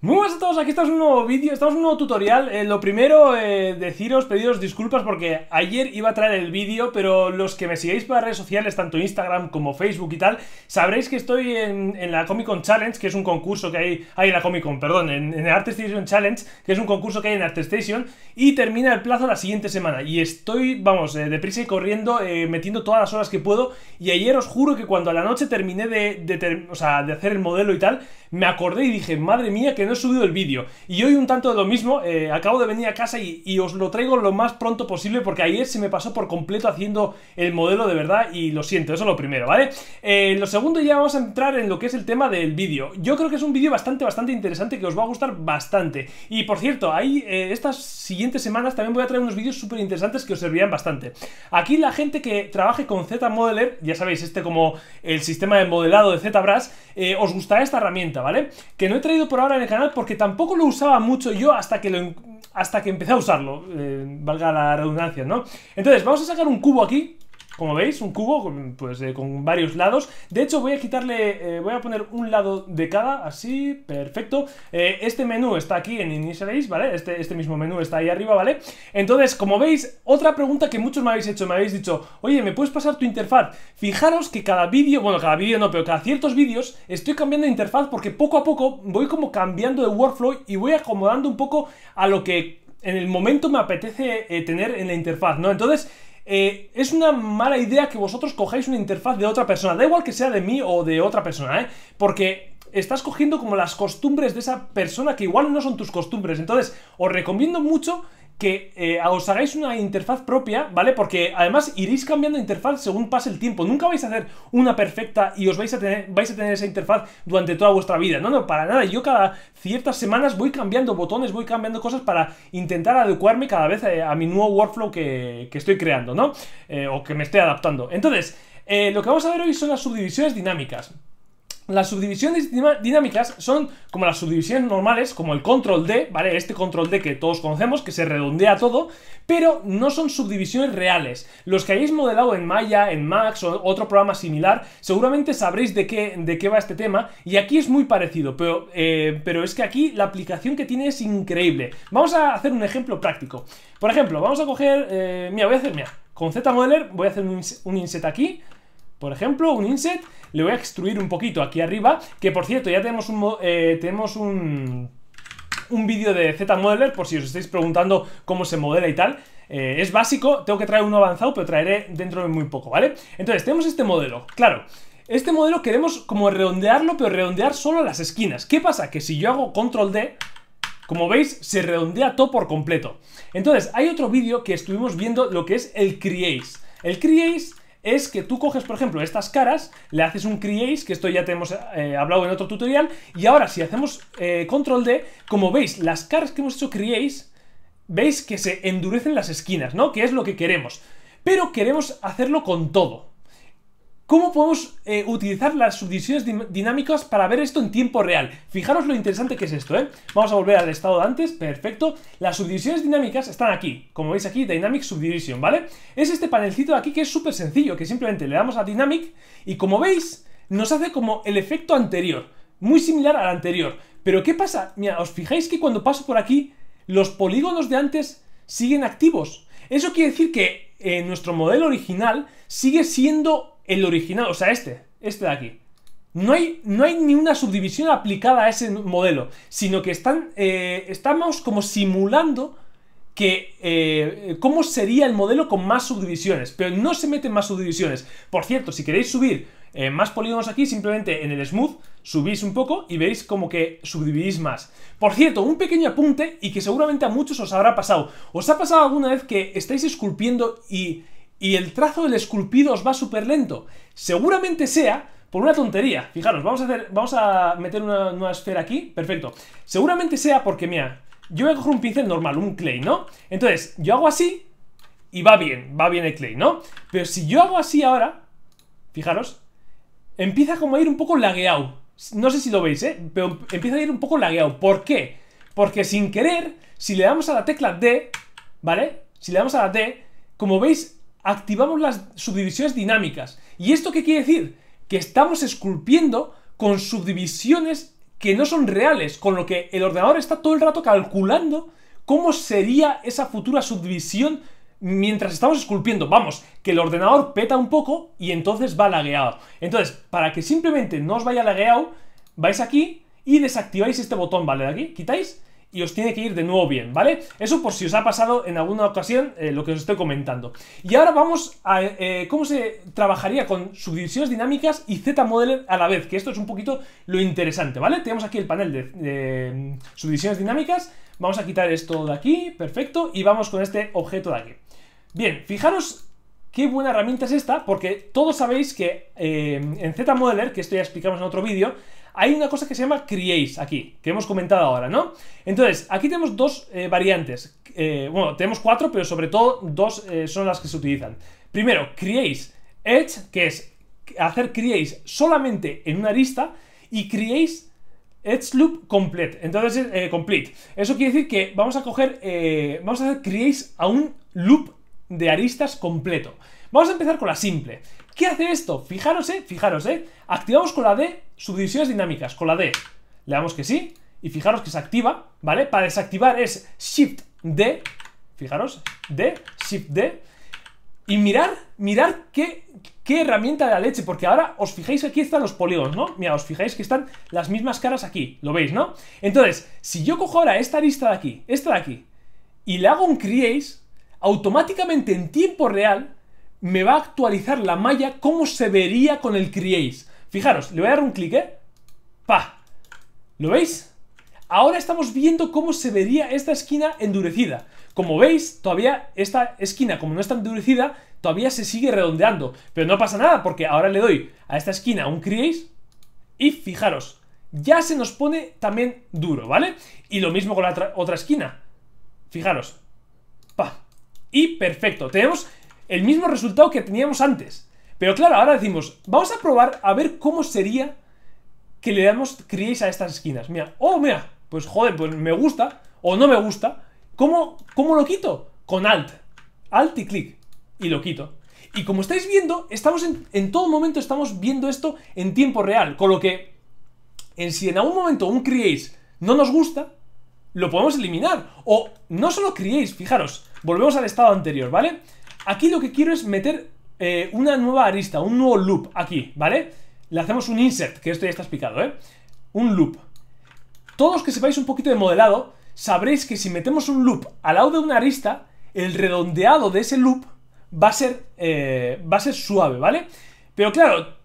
Muy buenas a todos, aquí estamos en un nuevo vídeo, estamos en un nuevo tutorial eh, Lo primero, eh, deciros, pediros disculpas porque ayer iba a traer el vídeo Pero los que me sigáis por las redes sociales, tanto Instagram como Facebook y tal Sabréis que estoy en, la Comic Con Challenge, que es un concurso que hay, hay en la Comic Con, perdón en, en Art Station Challenge, que es un concurso que hay en Art Station Y termina el plazo la siguiente semana Y estoy, vamos, eh, deprisa y corriendo, metiendo todas las horas que puedo Y ayer os juro que cuando a la noche terminé de, de hacer el modelo y tal me acordé y dije, madre mía, que no he subido el vídeo. Y hoy un tanto de lo mismo, eh, acabo de venir a casa y, os lo traigo lo más pronto posible porque ayer se me pasó por completo haciendo el modelo de verdad y lo siento, eso es lo primero, ¿vale? Eh, lo segundo ya vamos a entrar en lo que es el tema del vídeo. Yo creo que es un vídeo bastante, bastante interesante que os va a gustar bastante. Y por cierto, ahí eh, estas siguientes semanas también voy a traer unos vídeos súper interesantes que os servirán bastante. Aquí la gente que trabaje con Z Modeler, ya sabéis, este como el sistema de modelado de ZBrush, os gustará esta herramienta. ¿vale? Que no he traído por ahora en el canal porque tampoco lo usaba mucho yo hasta que lo hasta que empecé a usarlo, eh, valga la redundancia, ¿no? Entonces, vamos a sacar un cubo aquí, como veis, un cubo con, pues, eh, con varios lados. De hecho, voy a quitarle, eh, voy a poner un lado de cada, así, perfecto. Eh, este menú está aquí en Initialize, ¿vale? Este, este mismo menú está ahí arriba, ¿vale? Entonces, como veis, otra pregunta que muchos me habéis hecho, me habéis dicho, oye, ¿me puedes pasar tu interfaz? Fijaros que cada vídeo, bueno, cada vídeo no, pero cada ciertos vídeos estoy cambiando de interfaz porque poco a poco voy como cambiando de workflow y voy acomodando un poco a lo que en el momento me apetece tener en la interfaz, ¿no? Entonces, eh, es una mala idea que vosotros cojáis una interfaz de otra persona. Da igual que sea de mí o de otra persona, ¿eh? Porque estás cogiendo como las costumbres de esa persona que igual no son tus costumbres. Entonces, os recomiendo mucho que eh, os hagáis una interfaz propia, ¿vale? Porque además iréis cambiando interfaz según pase el tiempo. Nunca vais a hacer una perfecta y os vais a tener, vais a tener esa interfaz durante toda vuestra vida. No, no, para nada. Yo cada ciertas semanas voy cambiando botones, voy cambiando cosas para intentar adecuarme cada vez eh, a, mi nuevo workflow que, estoy creando, ¿no? Eh, o que me estoy adaptando. Entonces, lo que vamos a ver hoy son las subdivisiones dinámicas. Las subdivisiones dinámicas son como las subdivisiones normales, como el control D, ¿vale? Este control D que todos conocemos, que se redondea todo, pero no son subdivisiones reales. Los que hayáis modelado en Maya, en Max o otro programa similar, seguramente sabréis de qué, de qué va este tema, y aquí es muy parecido, pero, eh, pero es que aquí la aplicación que tiene es increíble. Vamos a hacer un ejemplo práctico. Por ejemplo, vamos a coger, eh, mira, voy a hacer, mira, con Modeler voy a hacer un inset aquí, por ejemplo, un inset le voy a extruir un poquito aquí arriba, que por cierto ya tenemos un... Eh, tenemos un vídeo de Z-Modeler por si os estáis preguntando cómo se modela y tal. Eh, es básico, tengo que traer uno avanzado, pero traeré dentro de muy poco, ¿vale? Entonces, tenemos este modelo, claro. Este modelo queremos como redondearlo, pero redondear solo las esquinas. ¿Qué pasa? Que si yo hago control D, como veis, se redondea todo por completo. Entonces, hay otro vídeo que estuvimos viendo lo que es el crease. El crease es que tú coges, por ejemplo, estas caras, le haces un create, que esto ya te hemos eh, hablado en otro tutorial, y ahora si hacemos eh, control D, como veis, las caras que hemos hecho create, veis que se endurecen las esquinas, ¿no? Que es lo que queremos. Pero queremos hacerlo con todo. ¿Cómo podemos eh, utilizar las subdivisiones dinámicas para ver esto en tiempo real? Fijaros lo interesante que es esto, ¿eh? Vamos a volver al estado de antes, perfecto. Las subdivisiones dinámicas están aquí, como veis aquí, Dynamic Subdivision, ¿vale? Es este panelcito de aquí que es súper sencillo, que simplemente le damos a Dynamic y como veis, nos hace como el efecto anterior, muy similar al anterior. Pero ¿qué pasa? Mira, os fijáis que cuando paso por aquí, los polígonos de antes siguen activos. Eso quiere decir que eh, nuestro modelo original sigue siendo el original, o sea, este, este de aquí. No hay, no hay ni una subdivisión aplicada a ese modelo, sino que están, eh, estamos como simulando que eh, cómo sería el modelo con más subdivisiones, pero no se meten más subdivisiones. Por cierto, si queréis subir más polígonos aquí, simplemente en el smooth subís un poco y veis como que subdividís más. Por cierto, un pequeño apunte y que seguramente a muchos os habrá pasado. ¿Os ha pasado alguna vez que estáis esculpiendo y, el trazo del esculpido os va súper lento? Seguramente sea por una tontería. Fijaros, vamos a, hacer, vamos a meter una nueva esfera aquí. Perfecto. Seguramente sea porque, mira, yo voy a coger un pincel normal, un clay, ¿no? Entonces, yo hago así y va bien, va bien el clay, ¿no? Pero si yo hago así ahora, fijaros, empieza como a ir un poco lagueado. No sé si lo veis, ¿eh? Pero empieza a ir un poco lagueado. ¿Por qué? Porque sin querer, si le damos a la tecla D, ¿vale? Si le damos a la D, como veis, activamos las subdivisiones dinámicas. ¿Y esto qué quiere decir? Que estamos esculpiendo con subdivisiones que no son reales, con lo que el ordenador está todo el rato calculando cómo sería esa futura subdivisión mientras estamos esculpiendo. Vamos, que el ordenador peta un poco y entonces va lagueado. Entonces, para que simplemente no os vaya lagueado, vais aquí y desactiváis este botón, ¿vale? De aquí, quitáis y os tiene que ir de nuevo bien, ¿vale? Eso por si os ha pasado en alguna ocasión eh, lo que os estoy comentando. Y ahora vamos a eh, cómo se trabajaría con subdivisiones dinámicas y Z-Modeler a la vez, que esto es un poquito lo interesante, ¿vale? Tenemos aquí el panel de mm, subdivisiones dinámicas, vamos a quitar esto de aquí, perfecto, y vamos con este objeto de aquí. Bien, fijaros qué buena herramienta es esta, porque todos sabéis que eh, en Zmodeler, que esto ya explicamos en otro vídeo, hay una cosa que se llama create aquí, que hemos comentado ahora, ¿no? Entonces, aquí tenemos dos eh, variantes. Eh, bueno, tenemos cuatro, pero sobre todo dos son las que se utilizan. Primero, create edge, que es hacer create solamente en una arista, y create Edge loop complete. Entonces, complete. Eso quiere decir que vamos a coger, vamos a hacer create a un loop de aristas completo. Vamos a empezar con la simple. ¿Qué hace esto? Fijaros, eh, fijaros, eh. Activamos con la D subdivisiones dinámicas, con la D. Le damos que sí, y fijaros que se activa, ¿vale? Para desactivar es Shift D, fijaros, D, Shift D. Y mirar, mirar qué, qué herramienta de la leche, porque ahora os fijáis que aquí están los polígonos, ¿no? Mira, os fijáis que están las mismas caras aquí, ¿lo veis, no? Entonces, si yo cojo ahora esta arista de aquí, esta de aquí, y le hago un crease, automáticamente en tiempo real me va a actualizar la malla como se vería con el Crease. Fijaros, le voy a dar un clic, ¿eh? ¡Pa! ¿Lo veis? Ahora estamos viendo cómo se vería esta esquina endurecida. Como veis, todavía esta esquina, como no está endurecida, todavía se sigue redondeando. Pero no pasa nada, porque ahora le doy a esta esquina un crease y fijaros, ya se nos pone también duro, ¿vale? Y lo mismo con la otra esquina. Fijaros. ¡Pa! Y perfecto, tenemos el mismo resultado que teníamos antes. Pero claro, ahora decimos, vamos a probar a ver cómo sería que le damos creéis a estas esquinas. Mira, oh, mira, pues joder, pues me gusta o no me gusta. ¿Cómo, cómo lo quito? Con alt. Alt y clic. Y lo quito. Y como estáis viendo, estamos en, en, todo momento estamos viendo esto en tiempo real. Con lo que, en, si en algún momento un creéis no nos gusta, lo podemos eliminar. O no solo creéis, fijaros, Volvemos al estado anterior, ¿vale? Aquí lo que quiero es meter eh, una nueva arista, un nuevo loop aquí, ¿vale? Le hacemos un insert, que esto ya está explicado, ¿eh? Un loop. Todos que sepáis un poquito de modelado, sabréis que si metemos un loop al lado de una arista, el redondeado de ese loop va a ser, eh, va a ser suave, ¿vale? Pero claro,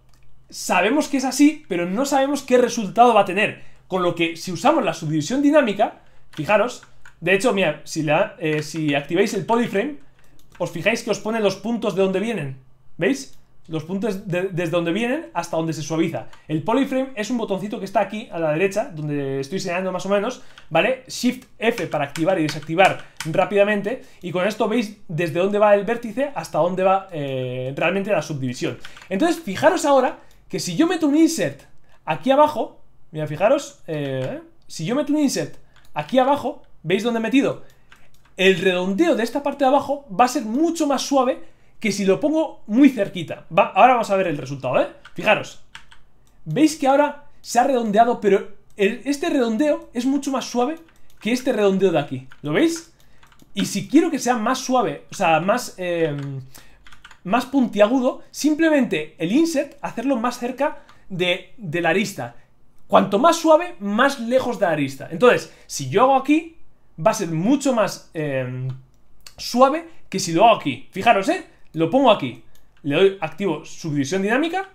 sabemos que es así, pero no sabemos qué resultado va a tener. Con lo que si usamos la subdivisión dinámica, fijaros, de hecho, mira, eh, si, activáis el polyframe, os fijáis que os pone los puntos de donde vienen. ¿Veis? Los puntos desde donde vienen hasta donde se suaviza. El polyframe es un botoncito que está aquí a la derecha, donde estoy señalando más o menos, ¿vale? Shift F para activar y desactivar rápidamente. Y con esto veis desde dónde va el vértice hasta dónde va eh, realmente la subdivisión. Entonces, fijaros ahora que si yo meto un insert aquí abajo, mira, fijaros, eh, si yo meto un insert aquí abajo, ¿Veis dónde he metido? El redondeo de esta parte de abajo va a ser mucho más suave que si lo pongo muy cerquita. ahora vamos a ver el resultado, ¿eh? Fijaros. ¿Veis que ahora se ha redondeado, pero este redondeo es mucho más suave que este redondeo de aquí? ¿Lo veis? Y si quiero que sea más suave, o sea, más... Em, más puntiagudo, simplemente el insert hacerlo más cerca de, de, la arista. Cuanto más suave, más lejos de la arista. Entonces, si yo hago aquí, va a ser mucho más em, suave que si lo hago aquí. Fijaros, ¿eh? Lo pongo aquí. Le doy, activo subdivisión dinámica.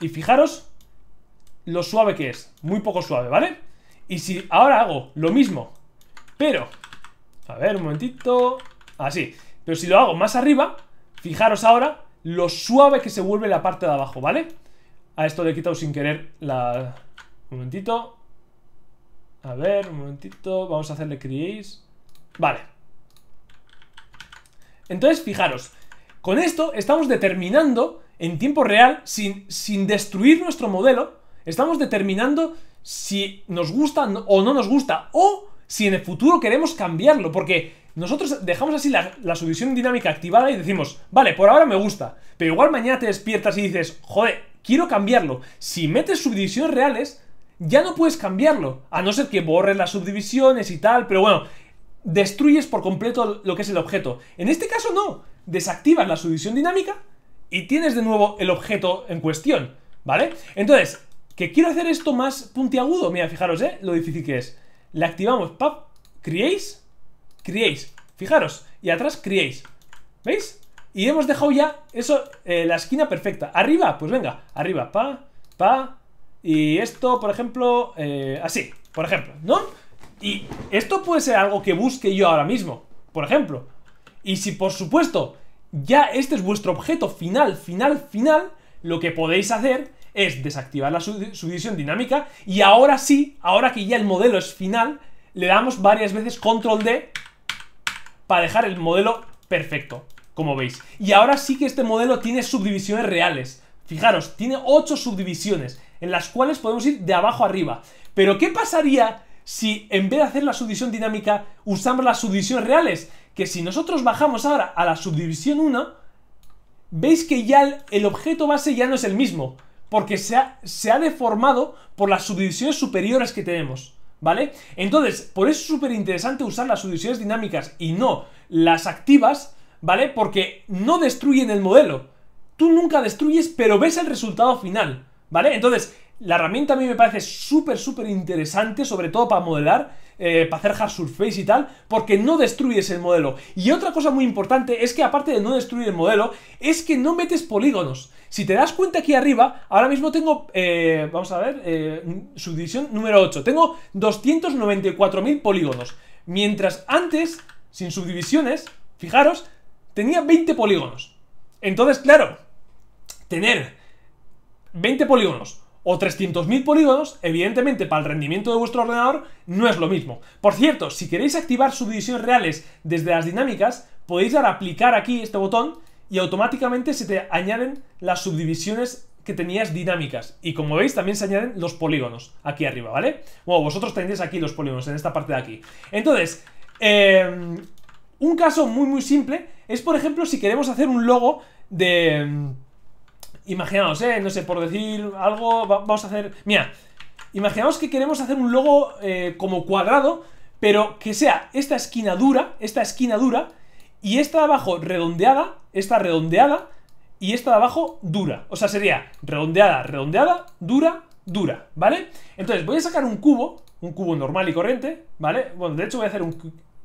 Y fijaros lo suave que es. Muy poco suave, ¿vale? Y si ahora hago lo mismo, pero... A ver, un momentito... Así. Pero si lo hago más arriba, fijaros ahora lo suave que se vuelve la parte de abajo, ¿vale? A esto le he quitado sin querer la... Un momentito. A ver, un momentito. Vamos a hacerle crease. Vale. Entonces, fijaros. Con esto estamos determinando en tiempo real, sin, sin destruir nuestro modelo, estamos determinando si nos gusta o no nos gusta, o si en el futuro queremos cambiarlo, porque nosotros dejamos así la, la, subdivisión dinámica activada y decimos, vale, por ahora me gusta, pero igual mañana te despiertas y dices, joder, quiero cambiarlo. Si metes subdivisiones reales, ya no puedes cambiarlo, a no ser que borres las subdivisiones y tal, pero bueno, destruyes por completo lo que es el objeto. En este caso no, desactivas la subdivisión dinámica y tienes de nuevo el objeto en cuestión, ¿vale? Entonces, que quiero hacer esto más puntiagudo, mira, fijaros, ¿eh? Lo difícil que es. la activamos, pap, creéis, creéis, fijaros, y atrás creéis, ¿veis? Y hemos dejado ya eso, eh, la esquina perfecta. Arriba, pues venga, arriba, pa, pa, y esto, por ejemplo, eh, así, por ejemplo, ¿no? Y esto puede ser algo que busque yo ahora mismo, por ejemplo. Y si, por supuesto, ya este es vuestro objeto final, final, final, lo que podéis hacer es desactivar la subdivisión dinámica y ahora sí, ahora que ya el modelo es final, le damos varias veces control D para dejar el modelo perfecto, como veis. Y ahora sí que este modelo tiene subdivisiones reales. Fijaros, tiene 8 subdivisiones en las cuales podemos ir de abajo arriba. Pero ¿qué pasaría si en vez de hacer la subdivisión dinámica usamos las subdivisiones reales? Que si nosotros bajamos ahora a la subdivisión 1, veis que ya el, objeto base ya no es el mismo, porque se ha, se ha deformado por las subdivisiones superiores que tenemos. ¿Vale? Entonces, por eso es súper interesante usar las subdivisiones dinámicas y no las activas, ¿vale? Porque no destruyen el modelo. Tú nunca destruyes, pero ves el resultado final. ¿Vale? Entonces, la herramienta a mí me parece súper, súper interesante, sobre todo para modelar, eh, para hacer hard surface y tal, porque no destruyes el modelo. Y otra cosa muy importante es que aparte de no destruir el modelo, es que no metes polígonos. Si te das cuenta aquí arriba, ahora mismo tengo, eh, vamos a ver, eh, subdivisión número 8, tengo 294.000 polígonos. Mientras antes, sin subdivisiones, fijaros, tenía 20 polígonos. Entonces, claro, tener 20 polígonos o 300.000 polígonos, evidentemente para el rendimiento de vuestro ordenador no es lo mismo. Por cierto, si queréis activar subdivisiones reales desde las dinámicas, podéis dar a aplicar aquí este botón y automáticamente se te añaden las subdivisiones que tenías dinámicas. Y como veis, también se añaden los polígonos aquí arriba, ¿vale? Bueno, vosotros tendréis aquí los polígonos, en esta parte de aquí. Entonces, em, un caso muy, muy simple es, por ejemplo, si queremos hacer un logo de em, Imaginaos, eh, no sé, por decir algo, vamos a hacer... Mira, imaginaos que queremos hacer un logo eh, como cuadrado, pero que sea esta esquina dura, esta esquina dura, y esta de abajo redondeada, esta redondeada, y esta de abajo dura. O sea, sería redondeada, redondeada, dura, dura, ¿vale? Entonces voy a sacar un cubo, un cubo normal y corriente, ¿vale? Bueno, de hecho voy a hacer un,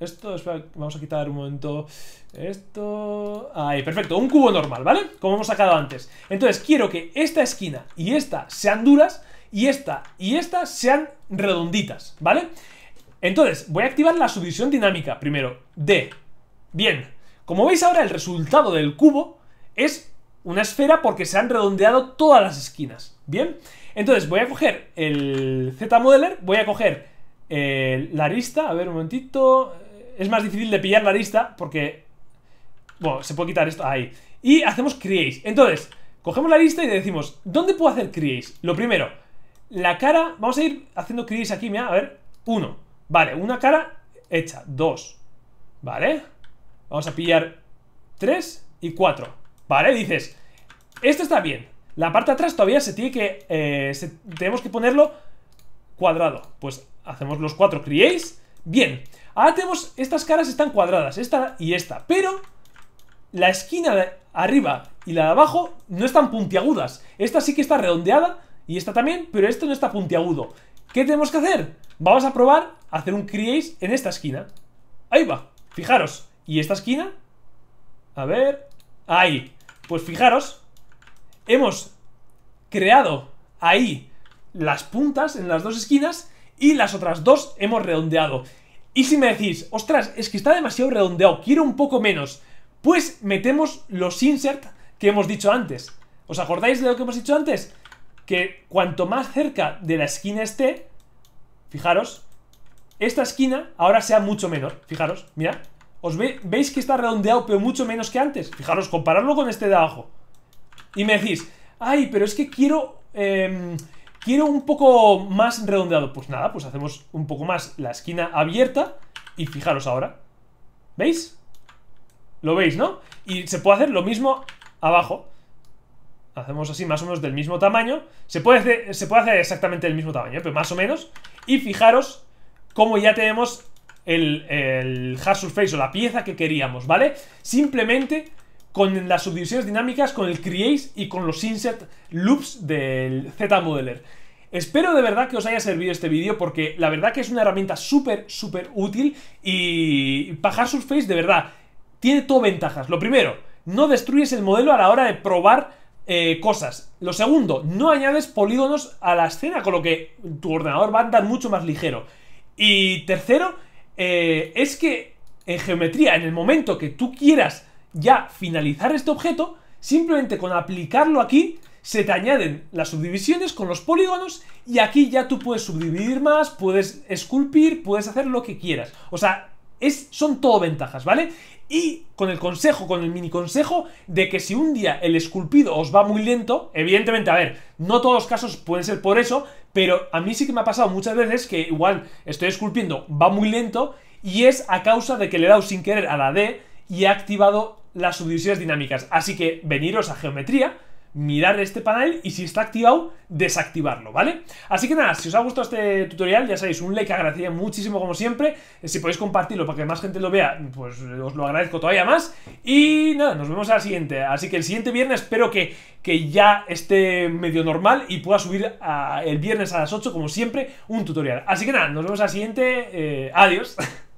esto, vamos a quitar un momento esto... Ahí, perfecto, un cubo normal, ¿vale? Como hemos sacado antes. Entonces, quiero que esta esquina y esta sean duras y esta y esta sean redonditas, ¿vale? Entonces, voy a activar la subdivisión dinámica primero, D. Bien, como veis ahora el resultado del cubo es una esfera porque se han redondeado todas las esquinas, ¿bien? Entonces, voy a coger el Z-Modeler, voy a coger eh, la arista, a ver un momentito, es más difícil de pillar la lista porque... Bueno, se puede quitar esto ahí. Y hacemos create. Entonces, cogemos la lista y le decimos, ¿dónde puedo hacer create? Lo primero, la cara, vamos a ir haciendo create aquí, mira, a ver, uno. Vale, una cara hecha, dos. Vale, vamos a pillar tres y cuatro. Vale, dices, esto está bien. La parte de atrás todavía se tiene que, eh, tenemos que ponerlo cuadrado. Pues hacemos los cuatro creéis. Bien, Ahora tenemos, estas caras están cuadradas, esta y esta, pero la esquina de arriba y la de abajo no están puntiagudas. Esta sí que está redondeada y esta también, pero esto no está puntiagudo. ¿Qué tenemos que hacer? Vamos a probar a hacer un crease en esta esquina. Ahí va, fijaros. ¿Y esta esquina? A ver... Ahí. Pues fijaros, hemos creado ahí las puntas en las dos esquinas y las otras dos hemos redondeado. Y si me decís, ostras, es que está demasiado redondeado, quiero un poco menos, pues metemos los insert que hemos dicho antes. ¿Os acordáis de lo que hemos dicho antes? Que cuanto más cerca de la esquina esté, fijaros, esta esquina ahora sea mucho menor. Fijaros, mira, os veis que está redondeado pero mucho menos que antes. Fijaros, compararlo con este de abajo. Y me decís, ay, pero es que quiero... Em, Quiero un poco más redondeado. Pues nada, pues hacemos un poco más la esquina abierta. Y fijaros ahora. ¿Veis? Lo veis, ¿no? Y se puede hacer lo mismo abajo. Hacemos así más o menos del mismo tamaño. Se puede hacer, se puede hacer exactamente el mismo tamaño, ¿eh? pero más o menos. Y fijaros cómo ya tenemos el, el hard surface o la pieza que queríamos, ¿vale? Simplemente con las subdivisiones dinámicas, con el Create y con los Inset loops del Z modeler. Espero de verdad que os haya servido este vídeo porque la verdad que es una herramienta súper, súper útil y Pajar Surface de verdad tiene todo ventajas. Lo primero, no destruyes el modelo a la hora de probar eh, cosas. Lo segundo, no añades polígonos a la escena, con lo que tu ordenador va a andar mucho más ligero. Y tercero, eh, es que en geometría, en el momento que tú quieras ya finalizar este objeto, simplemente con aplicarlo aquí, se te añaden las subdivisiones con los polígonos y aquí ya tú puedes subdividir más, puedes esculpir, puedes hacer lo que quieras. O sea, es, son todo ventajas, ¿vale? Y con el consejo, con el mini consejo de que si un día el esculpido os va muy lento, evidentemente, a ver, no todos los casos pueden ser por eso, pero a mí sí que me ha pasado muchas veces que igual estoy esculpiendo, va muy lento y es a causa de que le he dado sin querer a la D y he activado las subdivisiones dinámicas. Así que veniros a geometría, mirar este panel y si está activado, desactivarlo, ¿vale? Así que nada, si os ha gustado este tutorial, ya sabéis, un like agradecería muchísimo como siempre. Eh, si podéis compartirlo para que más gente lo vea, pues eh, os lo agradezco todavía más. Y nada, nos vemos a la siguiente. Así que el siguiente viernes espero que, que ya esté medio normal y pueda subir el viernes a las 8 como siempre un tutorial. Así que nada, nos vemos a siguiente. Eh, adiós.